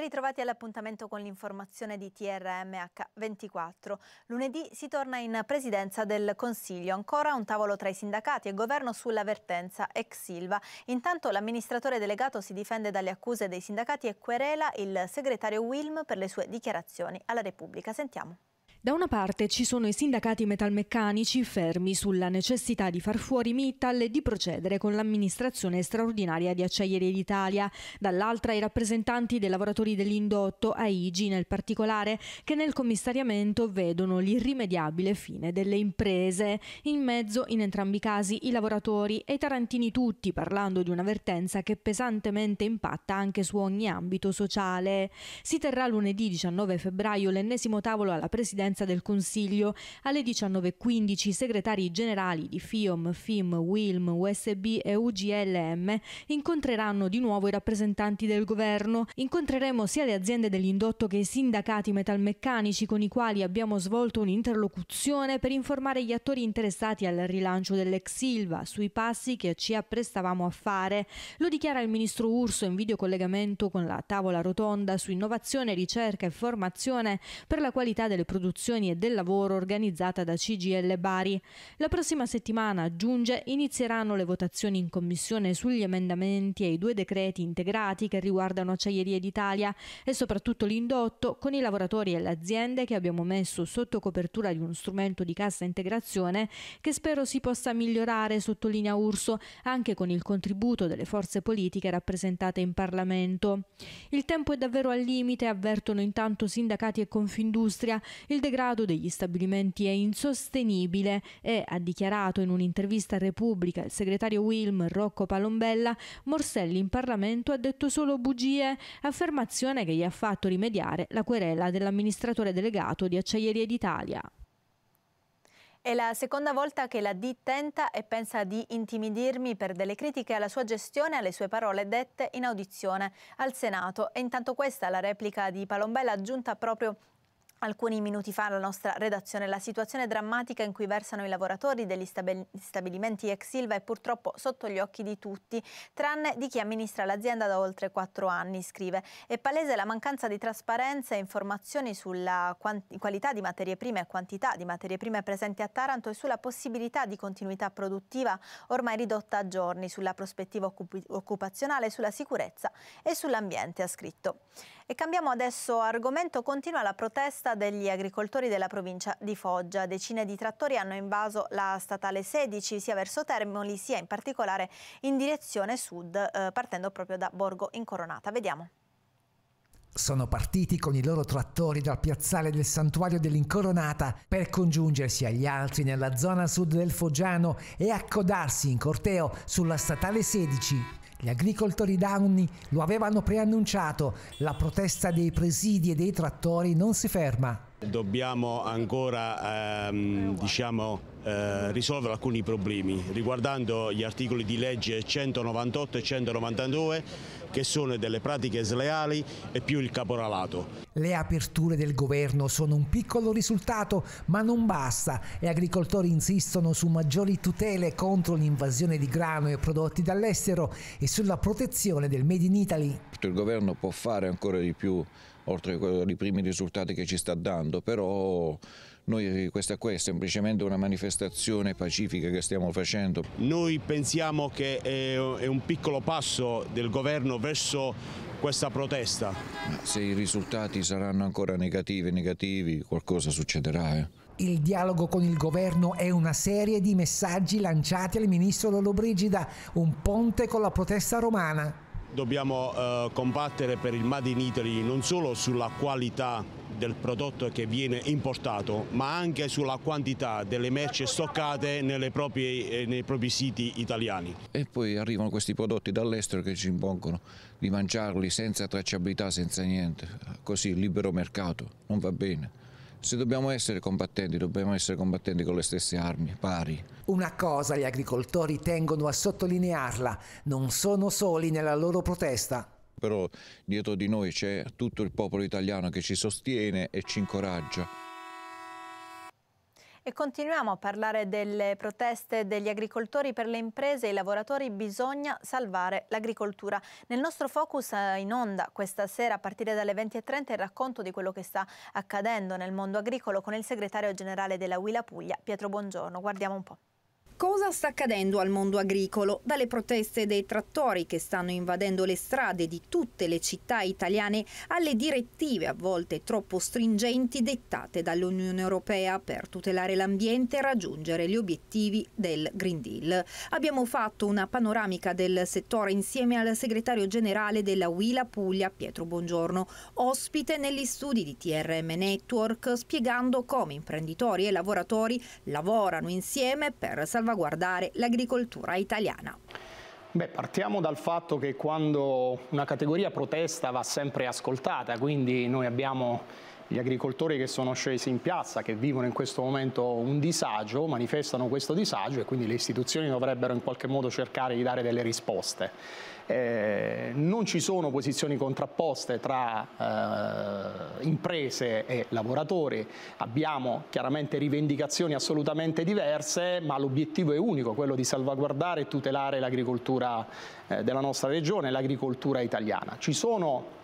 ritrovati all'appuntamento con l'informazione di TRMH24. Lunedì si torna in presidenza del Consiglio, ancora un tavolo tra i sindacati e governo sull'avvertenza ex Silva. Intanto l'amministratore delegato si difende dalle accuse dei sindacati e querela il segretario Wilm per le sue dichiarazioni alla Repubblica. Sentiamo. Da una parte ci sono i sindacati metalmeccanici fermi sulla necessità di far fuori Mittal e di procedere con l'amministrazione straordinaria di Acciaierie d'Italia, dall'altra i rappresentanti dei lavoratori dell'indotto, AIGI nel particolare, che nel commissariamento vedono l'irrimediabile fine delle imprese. In mezzo, in entrambi i casi, i lavoratori e i tarantini tutti, parlando di un'avvertenza che pesantemente impatta anche su ogni ambito sociale. Si terrà lunedì 19 febbraio l'ennesimo tavolo alla Presidenza Presidenza del Consiglio. Alle 19.15 i segretari generali di FIOM, FIM, WILM, USB e UGLM incontreranno di nuovo i rappresentanti del governo. Incontreremo sia le aziende dell'indotto che i sindacati metalmeccanici con i quali abbiamo svolto un'interlocuzione per informare gli attori interessati al rilancio dell'ex Silva sui passi che ci apprestavamo a fare. Lo dichiara il ministro Urso in videocollegamento con la tavola rotonda su innovazione, ricerca e formazione per la qualità delle produzioni istituzioni e del lavoro organizzata da CGL Bari. La prossima settimana, giunge, inizieranno le votazioni in commissione sugli emendamenti ai due decreti integrati che riguardano Acciaierie d'Italia e soprattutto l'indotto con i lavoratori e le aziende che abbiamo messo sotto copertura di uno strumento di cassa integrazione che spero si possa migliorare, sottolinea Urso, anche con il contributo delle forze politiche rappresentate in Parlamento. Il tempo è davvero al limite, avvertono intanto sindacati e Confindustria. Il degrado degli stabilimenti è insostenibile e, ha dichiarato in un'intervista a Repubblica il segretario Wilm Rocco Palombella, Morselli in Parlamento ha detto solo bugie, affermazione che gli ha fatto rimediare la querela dell'amministratore delegato di Acciaierie d'Italia. È la seconda volta che la D tenta e pensa di intimidirmi per delle critiche alla sua gestione e alle sue parole dette in audizione al Senato. E intanto questa è la replica di Palombella giunta proprio Alcuni minuti fa alla nostra redazione la situazione drammatica in cui versano i lavoratori degli stabilimenti ex Silva è purtroppo sotto gli occhi di tutti, tranne di chi amministra l'azienda da oltre quattro anni, scrive. È palese la mancanza di trasparenza e informazioni sulla qualità di materie prime e quantità di materie prime presenti a Taranto e sulla possibilità di continuità produttiva ormai ridotta a giorni, sulla prospettiva occupazionale, sulla sicurezza e sull'ambiente, ha scritto. E cambiamo adesso argomento, continua la protesta degli agricoltori della provincia di Foggia. Decine di trattori hanno invaso la statale 16 sia verso Termoli sia in particolare in direzione sud eh, partendo proprio da Borgo Incoronata. Vediamo. Sono partiti con i loro trattori dal piazzale del santuario dell'Incoronata per congiungersi agli altri nella zona sud del Foggiano e accodarsi in corteo sulla statale 16. Gli agricoltori downey lo avevano preannunciato, la protesta dei presidi e dei trattori non si ferma. Dobbiamo ancora ehm, diciamo, eh, risolvere alcuni problemi riguardando gli articoli di legge 198 e 192 che sono delle pratiche sleali e più il caporalato. Le aperture del governo sono un piccolo risultato, ma non basta e agricoltori insistono su maggiori tutele contro l'invasione di grano e prodotti dall'estero e sulla protezione del Made in Italy. Il governo può fare ancora di più oltre ai primi risultati che ci sta dando, però noi questa qua è semplicemente una manifestazione pacifica che stiamo facendo. Noi pensiamo che è un piccolo passo del governo verso questa protesta. Se i risultati saranno ancora negativi, negativi, qualcosa succederà. Eh? Il dialogo con il governo è una serie di messaggi lanciati al ministro Lollobrigida, un ponte con la protesta romana dobbiamo eh, combattere per il Made in Italy non solo sulla qualità del prodotto che viene importato ma anche sulla quantità delle merci stoccate proprie, eh, nei propri siti italiani. E poi arrivano questi prodotti dall'estero che ci impongono di mangiarli senza tracciabilità, senza niente, così libero mercato, non va bene. Se dobbiamo essere combattenti, dobbiamo essere combattenti con le stesse armi, pari. Una cosa gli agricoltori tengono a sottolinearla, non sono soli nella loro protesta. Però dietro di noi c'è tutto il popolo italiano che ci sostiene e ci incoraggia. E continuiamo a parlare delle proteste degli agricoltori per le imprese e i lavoratori. Bisogna salvare l'agricoltura. Nel nostro focus eh, in onda questa sera a partire dalle 20.30 il racconto di quello che sta accadendo nel mondo agricolo con il segretario generale della Huila Puglia, Pietro Buongiorno. Guardiamo un po'. Cosa sta accadendo al mondo agricolo? Dalle proteste dei trattori che stanno invadendo le strade di tutte le città italiane alle direttive a volte troppo stringenti dettate dall'Unione Europea per tutelare l'ambiente e raggiungere gli obiettivi del Green Deal. Abbiamo fatto una panoramica del settore insieme al segretario generale della Huila Puglia, Pietro Buongiorno, ospite negli studi di TRM Network, spiegando come imprenditori e lavoratori lavorano insieme per salvare salvaguardare l'agricoltura italiana. Beh, partiamo dal fatto che quando una categoria protesta va sempre ascoltata, quindi noi abbiamo gli agricoltori che sono scesi in piazza, che vivono in questo momento un disagio, manifestano questo disagio e quindi le istituzioni dovrebbero in qualche modo cercare di dare delle risposte. Eh, non ci sono posizioni contrapposte tra eh, imprese e lavoratori, abbiamo chiaramente rivendicazioni assolutamente diverse, ma l'obiettivo è unico, quello di salvaguardare e tutelare l'agricoltura eh, della nostra regione, l'agricoltura italiana. Ci sono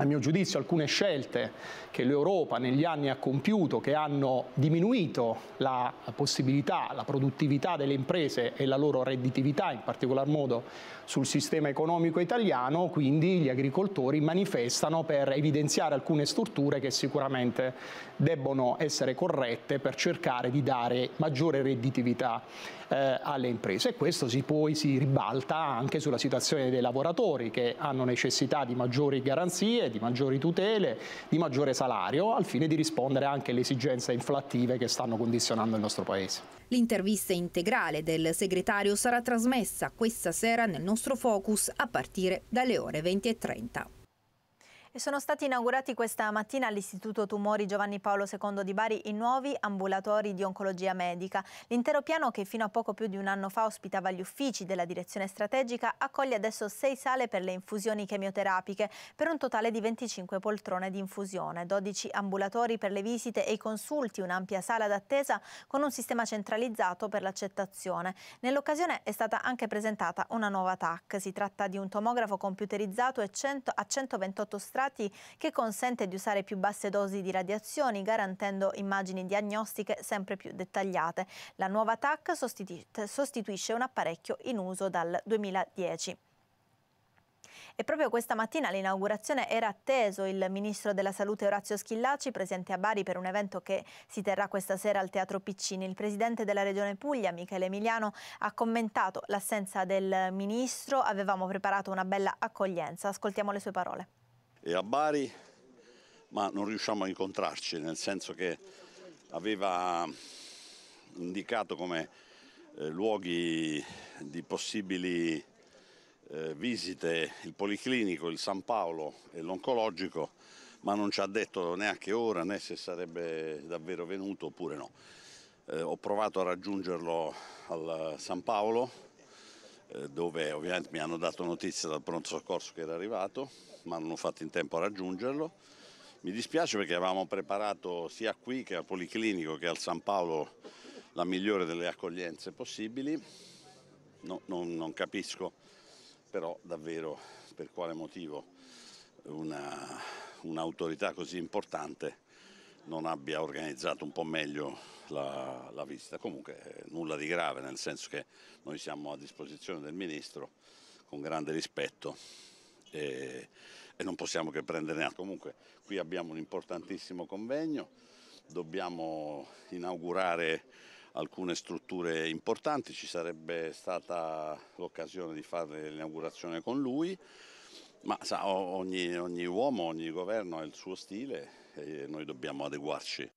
a mio giudizio alcune scelte che l'Europa negli anni ha compiuto che hanno diminuito la possibilità, la produttività delle imprese e la loro redditività in particolar modo sul sistema economico italiano, quindi gli agricoltori manifestano per evidenziare alcune strutture che sicuramente debbono essere corrette per cercare di dare maggiore redditività eh, alle imprese e questo si poi si ribalta anche sulla situazione dei lavoratori che hanno necessità di maggiori garanzie, di maggiori tutele, di maggiore salario al fine di rispondere anche alle esigenze inflattive che stanno condizionando il nostro Paese. L'intervista integrale del segretario sarà trasmessa questa sera nel nostro Focus a partire dalle ore 20.30. E sono stati inaugurati questa mattina all'Istituto Tumori Giovanni Paolo II di Bari i nuovi ambulatori di oncologia medica. L'intero piano, che fino a poco più di un anno fa ospitava gli uffici della direzione strategica, accoglie adesso sei sale per le infusioni chemioterapiche, per un totale di 25 poltrone di infusione, 12 ambulatori per le visite e i consulti, un'ampia sala d'attesa con un sistema centralizzato per l'accettazione. Nell'occasione è stata anche presentata una nuova TAC. Si tratta di un tomografo computerizzato a 128 strade filtrati che consente di usare più basse dosi di radiazioni, garantendo immagini diagnostiche sempre più dettagliate. La nuova TAC sostituisce un apparecchio in uso dal 2010. E proprio questa mattina all'inaugurazione era atteso il ministro della Salute Orazio Schillaci, presente a Bari per un evento che si terrà questa sera al Teatro Piccini. Il presidente della Regione Puglia, Michele Emiliano, ha commentato l'assenza del ministro. Avevamo preparato una bella accoglienza. Ascoltiamo le sue parole e a Bari, ma non riusciamo a incontrarci, nel senso che aveva indicato come eh, luoghi di possibili eh, visite il Policlinico, il San Paolo e l'Oncologico, ma non ci ha detto neanche ora né se sarebbe davvero venuto oppure no. Eh, ho provato a raggiungerlo al San Paolo, eh, dove ovviamente mi hanno dato notizia dal pronto soccorso che era arrivato, ma non ho fatto in tempo a raggiungerlo. Mi dispiace perché avevamo preparato sia qui che al Policlinico che al San Paolo la migliore delle accoglienze possibili. No, non, non capisco però davvero per quale motivo un'autorità un così importante non abbia organizzato un po' meglio la, la visita. Comunque eh, nulla di grave, nel senso che noi siamo a disposizione del Ministro con grande rispetto e, e non possiamo che prenderne atto. Comunque qui abbiamo un importantissimo convegno, dobbiamo inaugurare alcune strutture importanti, ci sarebbe stata l'occasione di fare l'inaugurazione con lui, ma sa, ogni, ogni uomo, ogni governo ha il suo stile noi dobbiamo adeguarci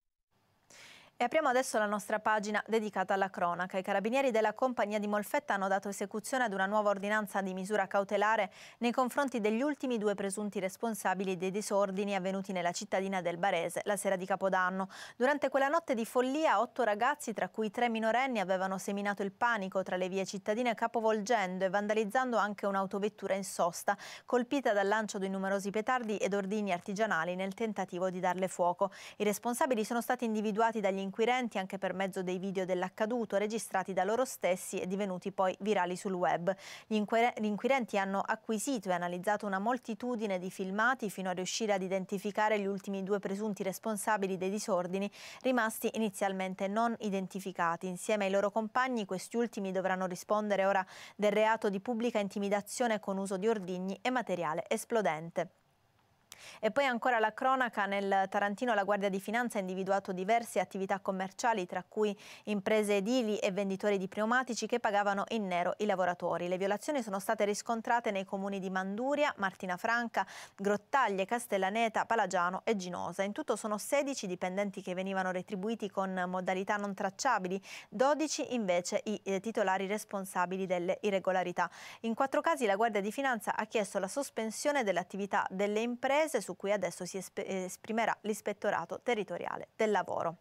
e apriamo adesso la nostra pagina dedicata alla cronaca. I carabinieri della compagnia di Molfetta hanno dato esecuzione ad una nuova ordinanza di misura cautelare nei confronti degli ultimi due presunti responsabili dei disordini avvenuti nella cittadina del Barese la sera di Capodanno. Durante quella notte di follia, otto ragazzi, tra cui tre minorenni, avevano seminato il panico tra le vie cittadine capovolgendo e vandalizzando anche un'autovettura in sosta, colpita dal lancio di numerosi petardi ed ordini artigianali nel tentativo di darle fuoco. I responsabili sono stati individuati dagli incontri inquirenti anche per mezzo dei video dell'accaduto registrati da loro stessi e divenuti poi virali sul web. Gli, inquir gli inquirenti hanno acquisito e analizzato una moltitudine di filmati fino a riuscire ad identificare gli ultimi due presunti responsabili dei disordini rimasti inizialmente non identificati. Insieme ai loro compagni questi ultimi dovranno rispondere ora del reato di pubblica intimidazione con uso di ordigni e materiale esplodente. E poi ancora la cronaca, nel Tarantino la Guardia di Finanza ha individuato diverse attività commerciali, tra cui imprese edili e venditori di pneumatici che pagavano in nero i lavoratori. Le violazioni sono state riscontrate nei comuni di Manduria, Martina Franca, Grottaglie, Castellaneta, Palagiano e Ginosa. In tutto sono 16 dipendenti che venivano retribuiti con modalità non tracciabili, 12 invece i eh, titolari responsabili delle irregolarità. In quattro casi la Guardia di Finanza ha chiesto la sospensione dell'attività delle imprese imprese su cui adesso si esprimerà l'ispettorato territoriale del lavoro.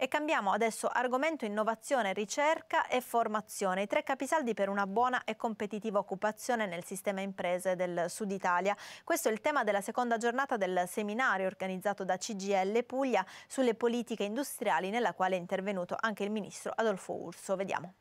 E cambiamo adesso argomento innovazione, ricerca e formazione, i tre capisaldi per una buona e competitiva occupazione nel sistema imprese del Sud Italia. Questo è il tema della seconda giornata del seminario organizzato da CGL Puglia sulle politiche industriali nella quale è intervenuto anche il ministro Adolfo Urso. Vediamo.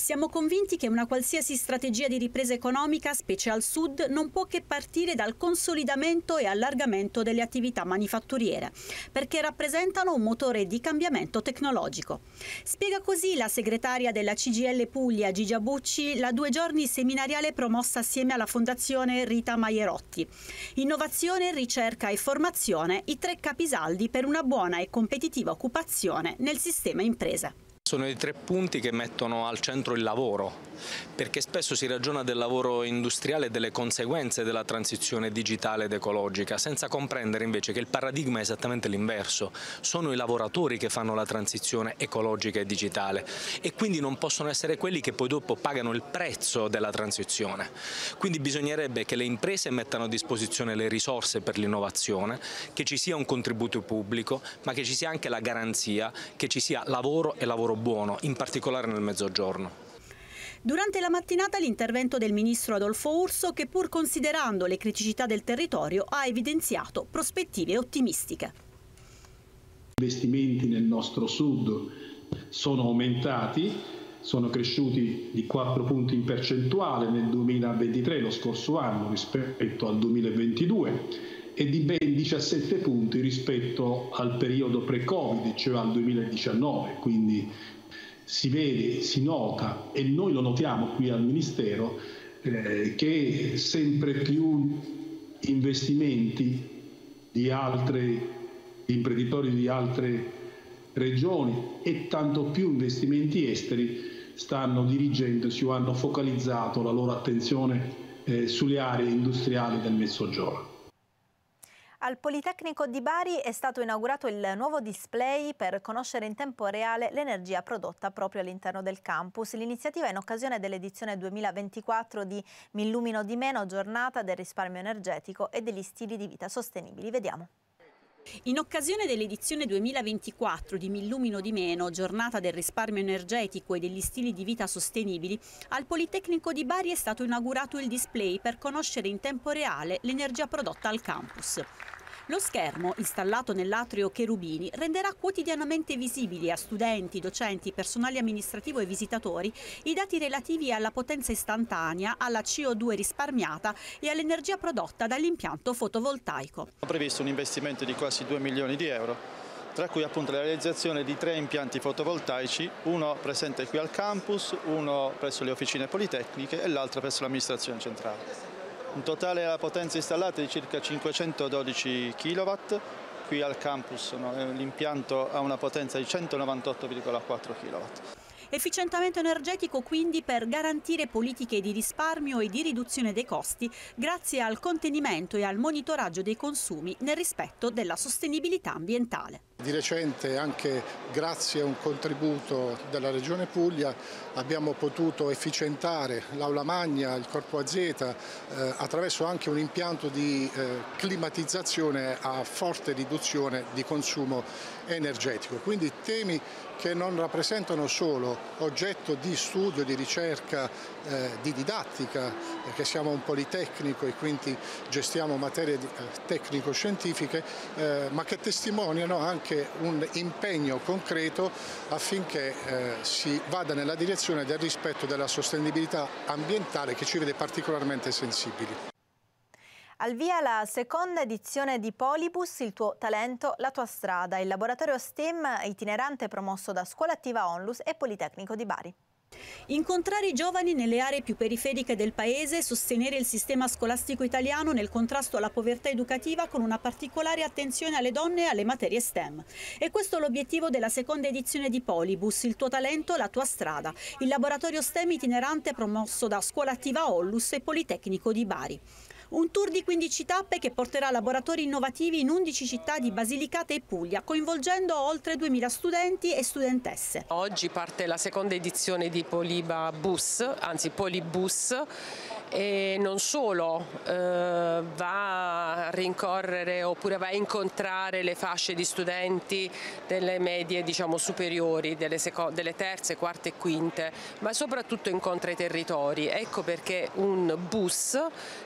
Siamo convinti che una qualsiasi strategia di ripresa economica, specie al sud, non può che partire dal consolidamento e allargamento delle attività manifatturiere, perché rappresentano un motore di cambiamento tecnologico. Spiega così la segretaria della CGL Puglia, Gigia Bucci, la due giorni seminariale promossa assieme alla Fondazione Rita Maierotti. Innovazione, ricerca e formazione, i tre capisaldi per una buona e competitiva occupazione nel sistema impresa. Sono i tre punti che mettono al centro il lavoro, perché spesso si ragiona del lavoro industriale e delle conseguenze della transizione digitale ed ecologica, senza comprendere invece che il paradigma è esattamente l'inverso, sono i lavoratori che fanno la transizione ecologica e digitale e quindi non possono essere quelli che poi dopo pagano il prezzo della transizione. Quindi bisognerebbe che le imprese mettano a disposizione le risorse per l'innovazione, che ci sia un contributo pubblico, ma che ci sia anche la garanzia che ci sia lavoro e lavoro lavoro buono, in particolare nel mezzogiorno. Durante la mattinata l'intervento del ministro Adolfo Urso che pur considerando le criticità del territorio ha evidenziato prospettive ottimistiche. Gli investimenti nel nostro sud sono aumentati, sono cresciuti di 4 punti in percentuale nel 2023, lo scorso anno, rispetto al 2022 e di ben 17 punti rispetto al periodo pre-Covid, cioè al 2019, quindi si vede, si nota e noi lo notiamo qui al Ministero eh, che sempre più investimenti di altri imprenditori di altre regioni e tanto più investimenti esteri stanno dirigendosi o hanno focalizzato la loro attenzione eh, sulle aree industriali del Mezzogiorno. Al Politecnico di Bari è stato inaugurato il nuovo display per conoscere in tempo reale l'energia prodotta proprio all'interno del campus. L'iniziativa è in occasione dell'edizione 2024 di Mi illumino di meno, giornata del risparmio energetico e degli stili di vita sostenibili. Vediamo. In occasione dell'edizione 2024 di Millumino di meno, giornata del risparmio energetico e degli stili di vita sostenibili, al Politecnico di Bari è stato inaugurato il display per conoscere in tempo reale l'energia prodotta al campus. Lo schermo, installato nell'atrio Cherubini, renderà quotidianamente visibili a studenti, docenti, personale amministrativo e visitatori i dati relativi alla potenza istantanea, alla CO2 risparmiata e all'energia prodotta dall'impianto fotovoltaico. Ho previsto un investimento di quasi 2 milioni di euro tra cui appunto la realizzazione di tre impianti fotovoltaici, uno presente qui al campus, uno presso le officine politecniche e l'altro presso l'amministrazione centrale un totale alla potenza installata di circa 512 kW, qui al campus no? Eh, l'impianto ha una potenza di 198,4 kW. Efficientamento energetico quindi per garantire politiche di risparmio e di riduzione dei costi grazie al contenimento e al monitoraggio dei consumi nel rispetto della sostenibilità ambientale. Di recente, anche grazie a un contributo della Regione Puglia, abbiamo potuto efficientare l'Aula Magna, il Corpo AZ, eh, attraverso anche un impianto di eh, climatizzazione a forte riduzione di consumo energetico. Quindi temi che non rappresentano solo oggetto di studio, di ricerca, eh, di didattica, perché eh, siamo un politecnico e quindi gestiamo materie eh, tecnico-scientifiche, eh, ma che testimoniano anche anche un impegno concreto affinché eh, si vada nella direzione del rispetto della sostenibilità ambientale che ci vede particolarmente sensibili. Al via la seconda edizione di Polibus, il tuo talento, la tua strada, il laboratorio STEM itinerante promosso da Scuola Attiva Onlus e Politecnico di Bari. Incontrare i giovani nelle aree più periferiche del paese, sostenere il sistema scolastico italiano nel contrasto alla povertà educativa con una particolare attenzione alle donne e alle materie STEM. E questo è l'obiettivo della seconda edizione di Polibus, il tuo talento, la tua strada, il laboratorio STEM itinerante promosso da Scuola Attiva Ollus e Politecnico di Bari. Un tour di 15 tappe che porterà laboratori innovativi in 11 città di Basilicata e Puglia, coinvolgendo oltre 2000 studenti e studentesse. Oggi parte la seconda edizione di Poliba Bus, anzi Polibus, e non solo eh, va a rincorrere oppure va a incontrare le fasce di studenti delle medie diciamo, superiori, delle, delle terze, quarte e quinte, ma soprattutto incontra i territori. Ecco perché un bus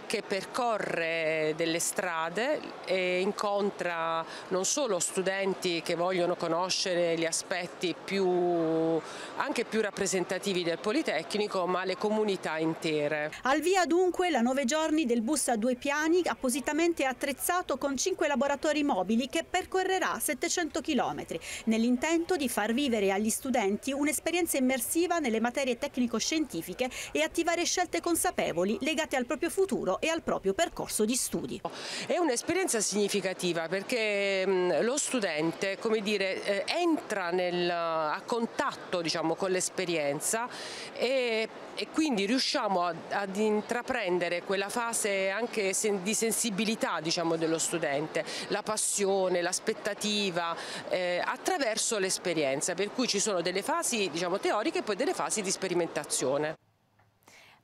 che percorre delle strade e incontra non solo studenti che vogliono conoscere gli aspetti più, anche più rappresentativi del Politecnico, ma le comunità intere. Al via Via dunque la nove giorni del bus a due piani appositamente attrezzato con cinque laboratori mobili che percorrerà 700 km nell'intento di far vivere agli studenti un'esperienza immersiva nelle materie tecnico-scientifiche e attivare scelte consapevoli legate al proprio futuro e al proprio percorso di studi. È un'esperienza significativa perché lo studente come dire, eh, entra nel, a contatto diciamo, con l'esperienza e e quindi riusciamo ad, intraprendere quella fase anche di sensibilità diciamo, dello studente, la passione, l'aspettativa eh, attraverso l'esperienza, per cui ci sono delle fasi diciamo, teoriche e poi delle fasi di sperimentazione.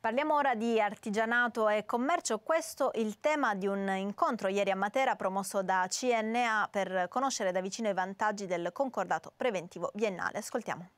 Parliamo ora di artigianato e commercio, questo è il tema di un incontro ieri a Matera promosso da CNA per conoscere da vicino i vantaggi del concordato preventivo biennale. Ascoltiamo.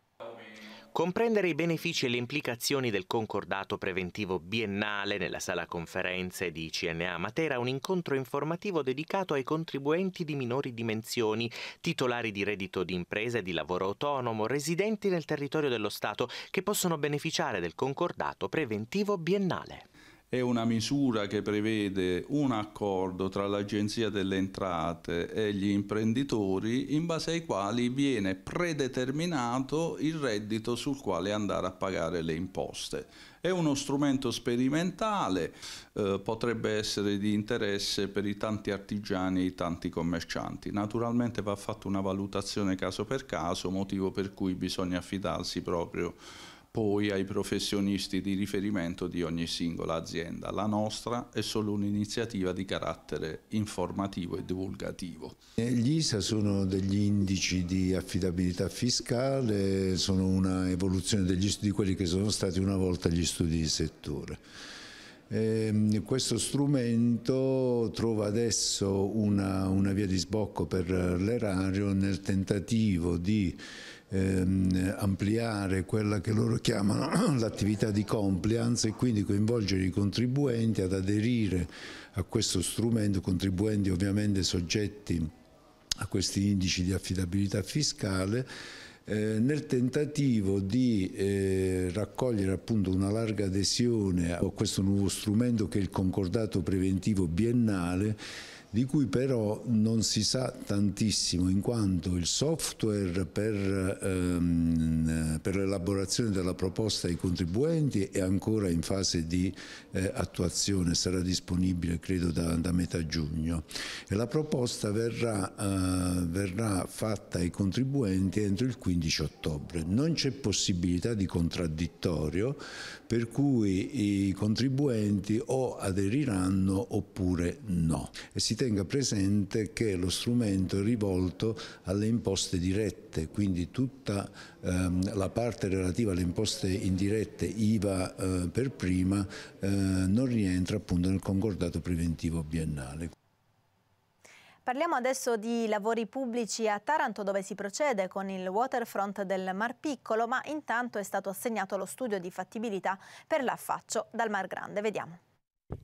Comprendere i benefici e le implicazioni del concordato preventivo biennale nella sala conferenze di CNA Matera, un incontro informativo dedicato ai contribuenti di minori dimensioni, titolari di reddito di impresa e di lavoro autonomo, residenti nel territorio dello Stato, che possono beneficiare del concordato preventivo biennale è una misura che prevede un accordo tra l'Agenzia delle Entrate e gli imprenditori in base ai quali viene predeterminato il reddito sul quale andare a pagare le imposte. È uno strumento sperimentale, eh, potrebbe essere di interesse per i tanti artigiani e i tanti commercianti. Naturalmente va fatta una valutazione caso per caso, motivo per cui bisogna affidarsi proprio poi ai professionisti di riferimento di ogni singola azienda. La nostra è solo un'iniziativa di carattere informativo e divulgativo. Gli ISA sono degli indici di affidabilità fiscale, sono una evoluzione degli, di quelli che sono stati una volta gli studi di settore. Ehm, questo strumento trova adesso una, una via di sbocco per l'erario nel tentativo di ehm, ampliare quella che loro chiamano l'attività di compliance e quindi coinvolgere i contribuenti ad aderire a questo strumento, contribuenti ovviamente soggetti a questi indici di affidabilità fiscale eh, nel tentativo di eh, raccogliere appunto una larga adesione a questo nuovo strumento che è il concordato preventivo biennale di cui però non si sa tantissimo in quanto il software per, ehm, per l'elaborazione della proposta ai contribuenti è ancora in fase di eh, attuazione, sarà disponibile credo da, da, metà giugno e la proposta verrà, eh, verrà fatta ai contribuenti entro il 15 ottobre. Non c'è possibilità di contraddittorio per cui i contribuenti o aderiranno oppure no. E si tenga presente che lo strumento è rivolto alle imposte dirette, quindi tutta ehm, la parte relativa alle imposte indirette, IVA eh, per prima, eh, non rientra appunto nel concordato preventivo biennale. Parliamo adesso di lavori pubblici a Taranto dove si procede con il waterfront del Mar Piccolo, ma intanto è stato assegnato lo studio di fattibilità per l'affaccio dal Mar Grande. Vediamo.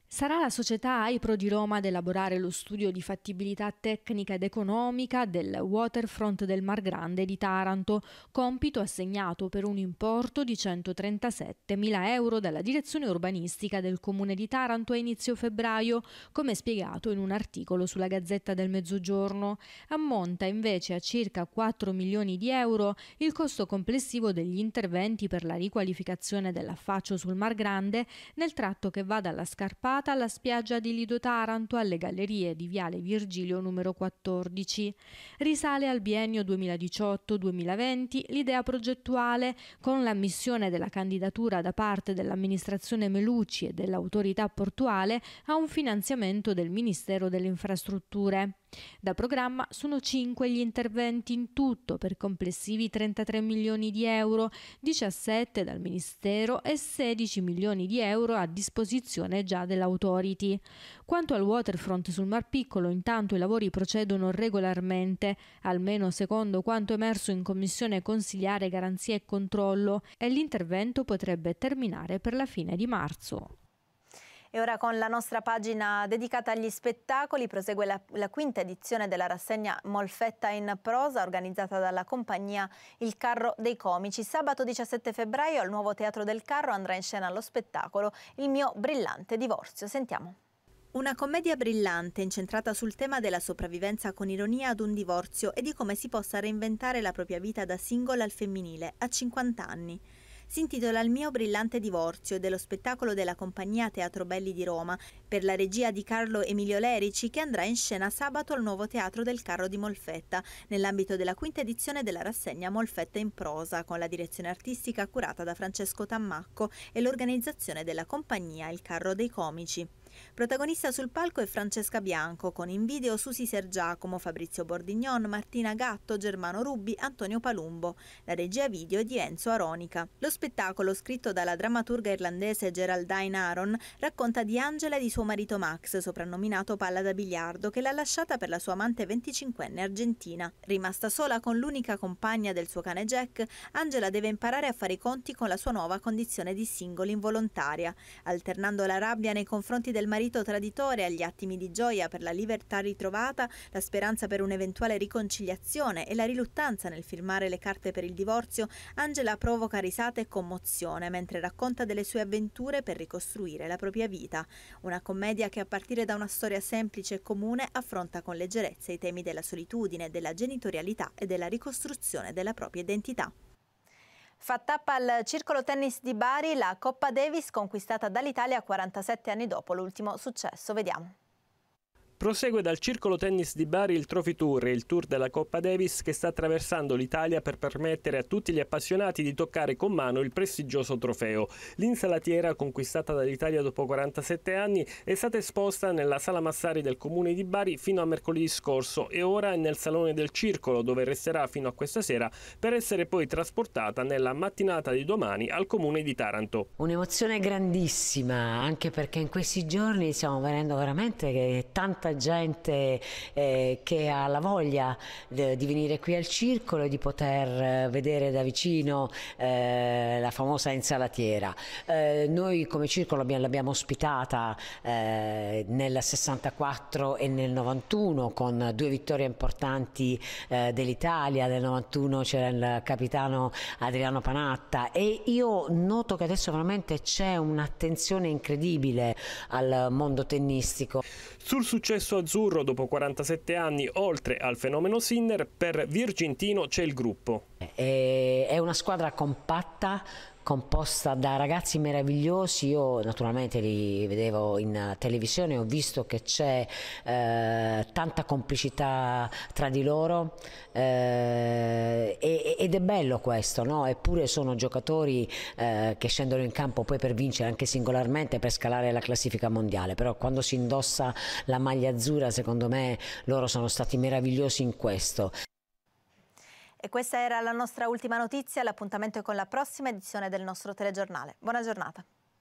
Sarà la società AIPRO di Roma ad elaborare lo studio di fattibilità tecnica ed economica del waterfront del Mar Grande di Taranto, compito assegnato per un importo di 137 mila euro dalla direzione urbanistica del Comune di Taranto a inizio febbraio, come spiegato in un articolo sulla Gazzetta del Mezzogiorno. Ammonta invece a circa 4 milioni di euro il costo complessivo degli interventi per la riqualificazione dell'affaccio sul Mar Grande nel tratto che va dalla Scarpa scarpata alla spiaggia di Lido Taranto alle gallerie di Viale Virgilio numero 14. Risale al biennio 2018-2020 l'idea progettuale con l'ammissione della candidatura da parte dell'amministrazione Melucci e dell'autorità portuale a un finanziamento del Ministero delle Infrastrutture. Da programma sono 5 gli interventi in tutto per complessivi 33 milioni di euro, 17 dal Ministero e 16 milioni di euro a disposizione già dell'Authority. Quanto al waterfront sul Mar Piccolo, intanto i lavori procedono regolarmente, almeno secondo quanto emerso in Commissione Consigliare Garanzia e Controllo, e l'intervento potrebbe terminare per la fine di marzo. E ora con la nostra pagina dedicata agli spettacoli prosegue la, la, quinta edizione della rassegna Molfetta in prosa organizzata dalla compagnia Il Carro dei Comici. Sabato 17 febbraio al nuovo Teatro del Carro andrà in scena lo spettacolo Il mio brillante divorzio. Sentiamo. Una commedia brillante incentrata sul tema della sopravvivenza con ironia ad un divorzio e di come si possa reinventare la propria vita da singola al femminile a 50 anni si intitola Il mio brillante divorzio dello spettacolo della compagnia Teatro Belli di Roma per la regia di Carlo Emilio Lerici che andrà in scena sabato al nuovo Teatro del Carro di Molfetta nell'ambito della quinta edizione della rassegna Molfetta in prosa con la direzione artistica curata da Francesco Tammacco e l'organizzazione della compagnia Il Carro dei Comici. Protagonista sul palco è Francesca Bianco, con in video Susi Sergiacomo, Fabrizio Bordignon, Martina Gatto, Germano Rubbi, Antonio Palumbo. La regia video è di Enzo Aronica. Lo spettacolo, scritto dalla drammaturga irlandese Geraldine Aron, racconta di Angela e di suo marito Max, soprannominato Palla da biliardo, che l'ha lasciata per la sua amante 25enne argentina. Rimasta sola con l'unica compagna del suo cane Jack, Angela deve imparare a fare i conti con la sua nuova condizione di singolo involontaria, alternando la rabbia nei confronti del marito traditore agli attimi di gioia per la libertà ritrovata, la speranza per un'eventuale riconciliazione e la riluttanza nel firmare le carte per il divorzio, Angela provoca risate e commozione mentre racconta delle sue avventure per ricostruire la propria vita. Una commedia che a partire da una storia semplice e comune affronta con leggerezza i temi della solitudine, della genitorialità e della ricostruzione della propria identità. Fa tappa al Circolo Tennis di Bari la Coppa Davis conquistata dall'Italia 47 anni dopo l'ultimo successo. Vediamo. Prosegue dal circolo tennis di Bari il Trophy Tour, il tour della Coppa Davis che sta attraversando l'Italia per permettere a tutti gli appassionati di toccare con mano il prestigioso trofeo. L'insalatiera conquistata dall'Italia dopo 47 anni è stata esposta nella Sala Massari del Comune di Bari fino a mercoledì scorso e ora è nel Salone del Circolo dove resterà fino a questa sera per essere poi trasportata nella mattinata di domani al Comune di Taranto. Un'emozione grandissima anche perché in questi giorni stiamo vedendo veramente che tanta tanta gente eh, che ha la voglia de, eh, di venire qui al circolo e di poter eh, vedere da vicino eh, la famosa insalatiera. Eh, noi come circolo l'abbiamo ospitata eh, nel 64 e nel 91 con due vittorie importanti dell'Italia, nel 91 c'era il capitano Adriano Panatta e io noto che adesso veramente c'è un'attenzione incredibile al mondo tennistico. Sul successo ingresso azzurro dopo 47 anni oltre al fenomeno Sinner, per Virgintino c'è il gruppo. Eh, è una squadra compatta, composta da ragazzi meravigliosi, io naturalmente li vedevo in televisione, ho visto che c'è eh, tanta complicità tra di loro eh, ed è bello questo, no? eppure sono giocatori eh, che scendono in campo poi per vincere anche singolarmente, per scalare la classifica mondiale, però quando si indossa la maglia azzurra secondo me loro sono stati meravigliosi in questo. E questa era la nostra ultima notizia, l'appuntamento è con la prossima edizione del nostro telegiornale. Buona giornata.